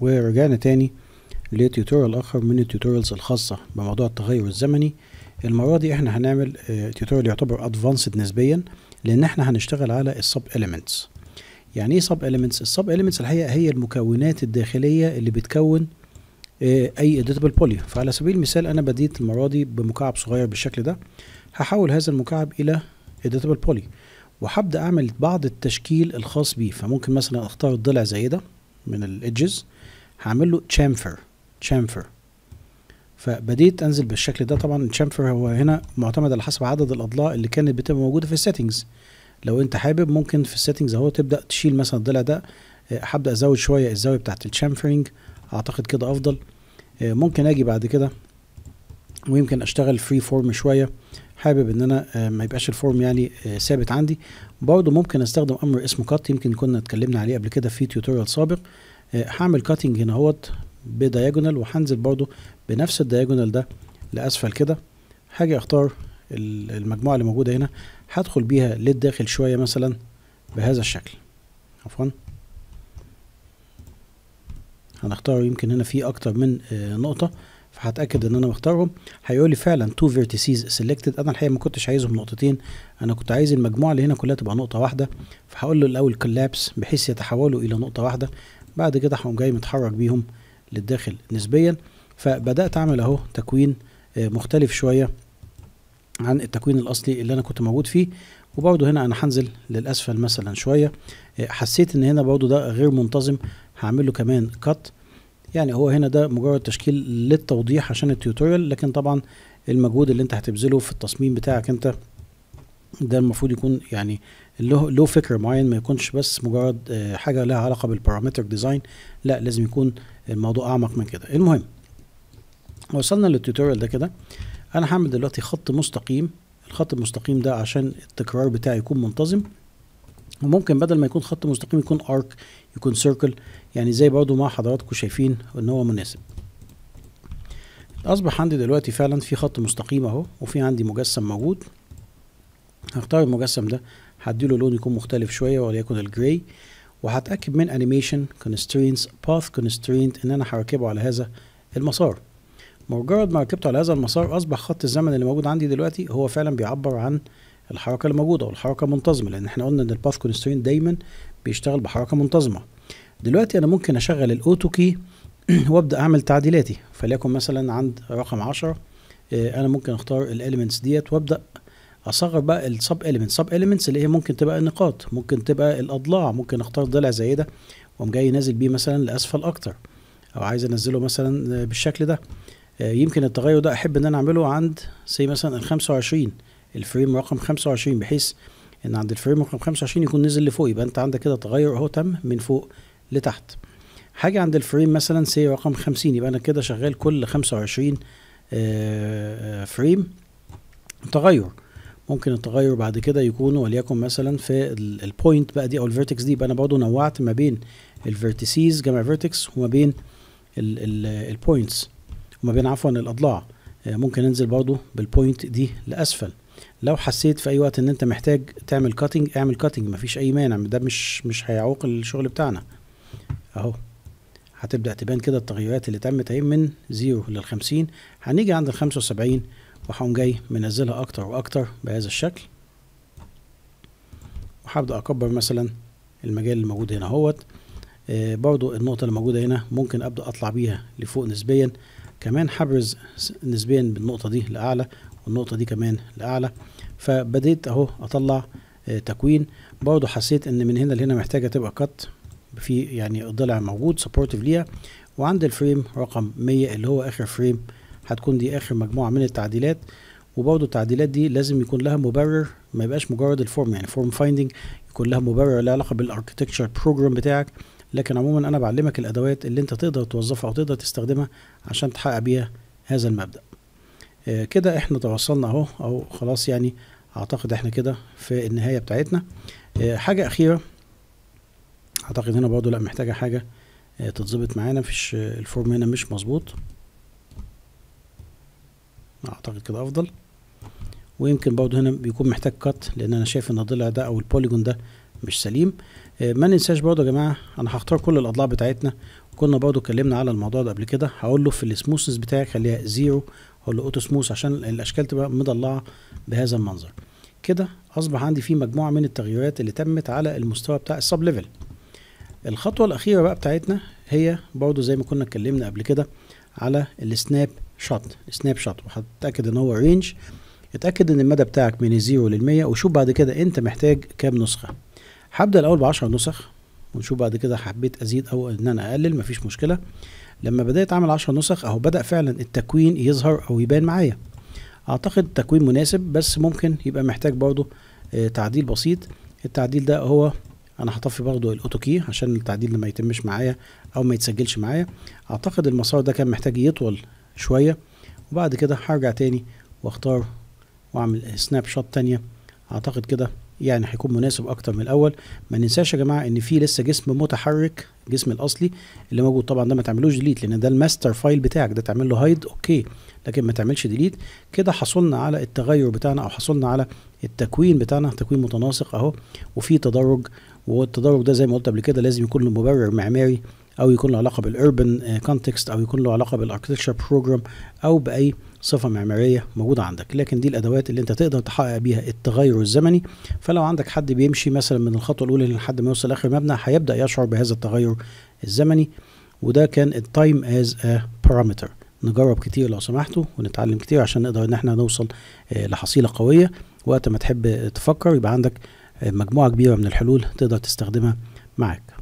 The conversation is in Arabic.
ورجعنا تاني لتيوتوريال اخر من التيوتوريالز الخاصه بموضوع التغير الزمني المره دي احنا هنعمل تيوتوريال آه، يعتبر ادفانسد نسبيا لان احنا هنشتغل على السب اليمنتس يعني ايه سب اليمنتس السب اليمنتس الحقيقه هي المكونات الداخليه اللي بتكون آه، اي اديتبل بولي فعلى سبيل المثال انا بديت المره دي بمكعب صغير بالشكل ده هحول هذا المكعب الى اديتبل بولي وهبدا اعمل بعض التشكيل الخاص بيه فممكن مثلا اختار الضلع زي ده من الايدجز هعمل له chamfer chamfer فبديت انزل بالشكل ده طبعا الشامفر هو هنا معتمد على حسب عدد الاضلاع اللي كانت بتبقى موجوده في السيتنجز لو انت حابب ممكن في السيتنجز اهو تبدا تشيل مثلا الضلع ده آه، هبدا ازود شويه الزاويه بتاعت الشامفرنج اعتقد كده افضل آه، ممكن اجي بعد كده ويمكن اشتغل فري فورم شويه حابب ان انا آه، ما يبقاش الفورم يعني ثابت عندي برضه ممكن استخدم امر اسمه كات يمكن كنا اتكلمنا عليه قبل كده في تيوتوريال سابق هعمل كاتنج هنا اهوت بدايجونال وهنزل برضو بنفس الدايجونال ده لاسفل كده هاجي اختار المجموعه اللي موجوده هنا هدخل بيها للداخل شويه مثلا بهذا الشكل عفوا هنختار يمكن هنا في اكتر من آه، نقطه فهتاكد ان انا مختارهم هيقول لي فعلا تو فيرتيسيز سيلكتد انا الحقيقه ما كنتش عايزهم نقطتين انا كنت عايز المجموعه اللي هنا كلها تبقى نقطه واحده فهقول له الاول كولابس بحيث يتحولوا الى نقطه واحده بعد كده هقوم جاي متحرك بيهم للداخل نسبيا فبدات اعمل اهو تكوين آه، مختلف شويه عن التكوين الاصلي اللي انا كنت موجود فيه وبرده هنا انا هنزل للاسفل مثلا شويه آه، حسيت ان هنا برده ده غير منتظم هعمل له كمان كات يعني هو هنا ده مجرد تشكيل للتوضيح عشان التيوتوريال لكن طبعا المجهود اللي انت هتبذله في التصميم بتاعك انت ده المفروض يكون يعني له له فكر معين ما يكونش بس مجرد آه، حاجه لها علاقه بالبارامتر ديزاين لا لازم يكون الموضوع اعمق من كده المهم وصلنا للتوتوريال ده كده انا هعمل دلوقتي خط مستقيم الخط المستقيم ده عشان التكرار بتاعي يكون منتظم وممكن بدل ما يكون خط مستقيم يكون ارك يكون سيركل يعني زي برضو ما حضراتكم شايفين ان هو مناسب اصبح عندي دلوقتي فعلا في خط مستقيم اهو وفي عندي مجسم موجود هختار المجسم ده هديله لون يكون مختلف شويه وليكن الجراي وهتاكد من انيميشن كونسترينتس باث كونسترينت ان انا هركبه على هذا المسار مجرد ما ركبته على هذا المسار اصبح خط الزمن اللي موجود عندي دلوقتي هو فعلا بيعبر عن الحركه اللي موجوده والحركه منتظمه لان احنا قلنا ان الباث كونسترينت دايما بيشتغل بحركه منتظمه دلوقتي انا ممكن اشغل الاوتو كي وابدا اعمل تعديلاتي فليكن مثلا عند رقم 10 آه، انا ممكن اختار الاليمنتس ديت وابدا اصغر بقى السب اليمنت سب اليمنتس اللي هي ممكن تبقى النقاط ممكن تبقى الاضلاع ممكن اختار ضلع زي ده واقوم جاي نازل بيه مثلا لاسفل اكتر او عايز انزله مثلا بالشكل ده آه، يمكن التغير ده احب ان انا اعمله عند سي مثلا ال 25 الفريم رقم 25 بحيث ان عند الفريم رقم 25 يكون نزل لفوق يبقى انت عندك كده تغير اهو تم من فوق لتحت حاجه عند الفريم مثلا سي رقم 50 يبقى انا كده شغال كل 25 فريم آه، آه، تغير ممكن التغير بعد كده يكون وليكن مثلا في البوينت بقى دي او الفيرتكس دي يبقى انا برضه نوعت ما بين الفيرتسيز جمع فيرتكس وما بين البوينتس وما بين عفوا الاضلاع آه، ممكن انزل برضه بالبوينت دي لاسفل لو حسيت في اي وقت ان انت محتاج تعمل كاتنج اعمل كاتنج مفيش اي مانع ده مش مش هيعوق الشغل بتاعنا اهو هتبدا تبان كده التغيرات اللي تمت اهي من 0 لل 50 هنيجي عند ال 75 وهقوم جاي منزلها اكتر واكتر بهذا الشكل وهبدا اكبر مثلا المجال اللي موجود هنا اهوت آه برضو النقطة اللي موجودة هنا ممكن أبدأ أطلع بيها لفوق نسبيا كمان حبرز نسبيا بالنقطة دي لأعلى والنقطة دي كمان لأعلى فبديت أهو أطلع آه تكوين برضو حسيت إن من هنا لهنا محتاجة تبقى كت في يعني الضلع موجود سبورتيف ليها وعند الفريم رقم 100 اللي هو آخر فريم هتكون دي اخر مجموعه من التعديلات وبرضه التعديلات دي لازم يكون لها مبرر ما يبقاش مجرد الفورم يعني فورم فايندنج يكون لها مبرر لها علاقه بالاركتكتشر بروجرام بتاعك لكن عموما انا بعلمك الادوات اللي انت تقدر توظفها او تقدر تستخدمها عشان تحقق بيها هذا المبدا آه كده احنا توصلنا اهو او خلاص يعني اعتقد احنا كده في النهايه بتاعتنا آه حاجه اخيره اعتقد هنا برضه لا محتاجه حاجه آه تتظبط معانا مفيش آه، الفورم هنا مش مظبوط اعتقد كده افضل ويمكن برضه هنا بيكون محتاج كات لان انا شايف ان الضلع ده او البوليجون ده مش سليم آه، ما ننساش برضه يا جماعه انا هختار كل الاضلاع بتاعتنا كنا برضه اتكلمنا على الموضوع ده قبل كده هقول له في السموثنس بتاعي خليها زيرو هقول له اوتو سموث عشان الاشكال تبقى مضلعه بهذا المنظر كده اصبح عندي في مجموعه من التغييرات اللي تمت على المستوى بتاع السب ليفل الخطوه الاخيره بقى بتاعتنا هي برضه زي ما كنا اتكلمنا قبل كده على السناب شوت سناب شوت وهتتاكد ان هو رينج اتاكد ان المدى بتاعك من الزيرو للمية وشوف بعد كده انت محتاج كام نسخه هبدا الاول بعشر نسخ ونشوف بعد كده حبيت ازيد او ان انا اقلل مفيش مشكله لما بدات اعمل عشر نسخ اهو بدا فعلا التكوين يظهر او يبان معايا اعتقد التكوين مناسب بس ممكن يبقى محتاج برضه آه، تعديل بسيط التعديل ده هو انا هطفي برضه الاوتو كي عشان التعديل ده ما يتمش معايا او ما يتسجلش معايا اعتقد المسار ده كان محتاج يطول شوية وبعد كده هرجع تاني واختار واعمل سناب شوت تانية اعتقد كده يعني هيكون مناسب اكتر من الاول ما ننساش يا جماعه ان في لسه جسم متحرك الجسم الاصلي اللي موجود طبعا ده ما تعملوش ديليت لان ده الماستر فايل بتاعك ده تعمل له هايد اوكي لكن ما تعملش ديليت كده حصلنا على التغير بتاعنا او حصلنا على التكوين بتاعنا تكوين متناسق اهو وفي تدرج والتدرج ده زي ما قلت قبل كده لازم يكون له مبرر معماري او يكون له علاقه بالاربن آه، كونتكست او يكون له علاقه بالاركتكتشر بروجرام او باي صفه معماريه موجوده عندك لكن دي الادوات اللي انت تقدر تحقق بيها التغير الزمني فلو عندك حد بيمشي مثلا من الخطوه الاولى لحد ما يوصل لاخر مبنى هيبدا يشعر بهذا التغير الزمني وده كان التايم از ا بارامتر نجرب كتير لو سمحتوا ونتعلم كتير عشان نقدر ان احنا نوصل آه، لحصيله قويه وقت ما تحب تفكر يبقى عندك آه، مجموعه كبيره من الحلول تقدر تستخدمها معاك